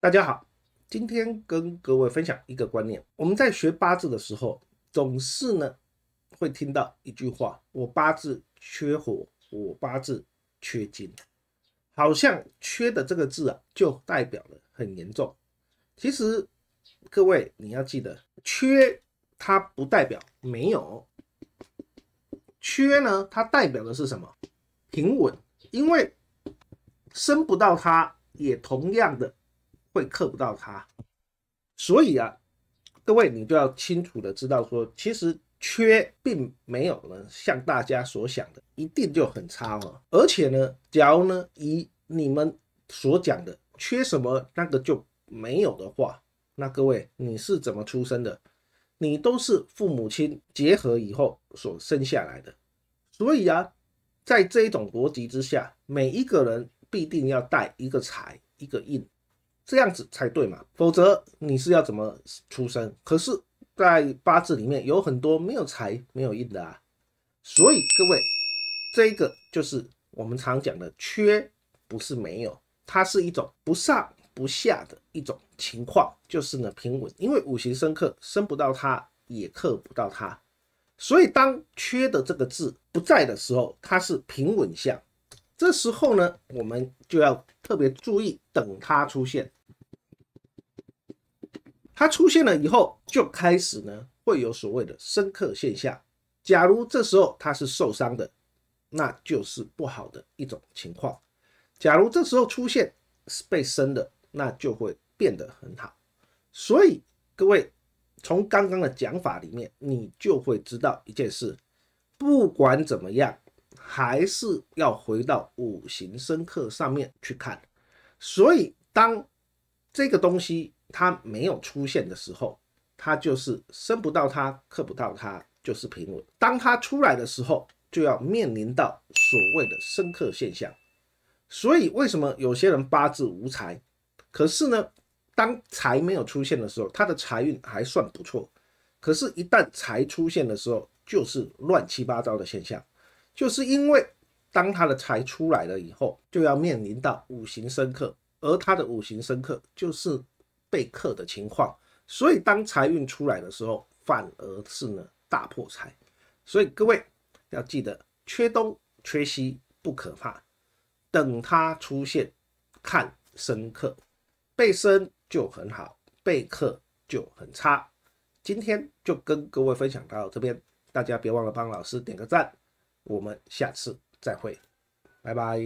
大家好，今天跟各位分享一个观念。我们在学八字的时候，总是呢会听到一句话：我八字缺火，我八字缺金。好像缺的这个字啊，就代表了很严重。其实各位你要记得，缺它不代表没有，缺呢它代表的是什么？平稳。因为生不到它，也同样的。会克不到他，所以啊，各位你就要清楚的知道说，其实缺并没有呢像大家所想的一定就很差哦。而且呢，假如呢以你们所讲的缺什么那个就没有的话，那各位你是怎么出生的？你都是父母亲结合以后所生下来的，所以啊，在这一种逻辑之下，每一个人必定要带一个财一个印。这样子才对嘛，否则你是要怎么出生？可是，在八字里面有很多没有财没有印的啊，所以各位，这个就是我们常讲的缺，不是没有，它是一种不上不下的一种情况，就是呢平稳，因为五行生克生不到它也克不到它，所以当缺的这个字不在的时候，它是平稳相。这时候呢，我们就要特别注意，等它出现。它出现了以后，就开始呢会有所谓的生克现象。假如这时候它是受伤的，那就是不好的一种情况；假如这时候出现是被生的，那就会变得很好。所以各位从刚刚的讲法里面，你就会知道一件事：不管怎么样，还是要回到五行生克上面去看。所以当这个东西。它没有出现的时候，它就是生不到它克不到它就是平稳。当它出来的时候，就要面临到所谓的生克现象。所以为什么有些人八字无财，可是呢，当财没有出现的时候，他的财运还算不错。可是，一旦财出现的时候，就是乱七八糟的现象。就是因为当他的财出来了以后，就要面临到五行生克，而他的五行生克就是。被克的情况，所以当财运出来的时候，反而是呢大破财。所以各位要记得，缺东缺西不可怕，等它出现，看生克，被生就很好，被克就很差。今天就跟各位分享到这边，大家别忘了帮老师点个赞，我们下次再会，拜拜。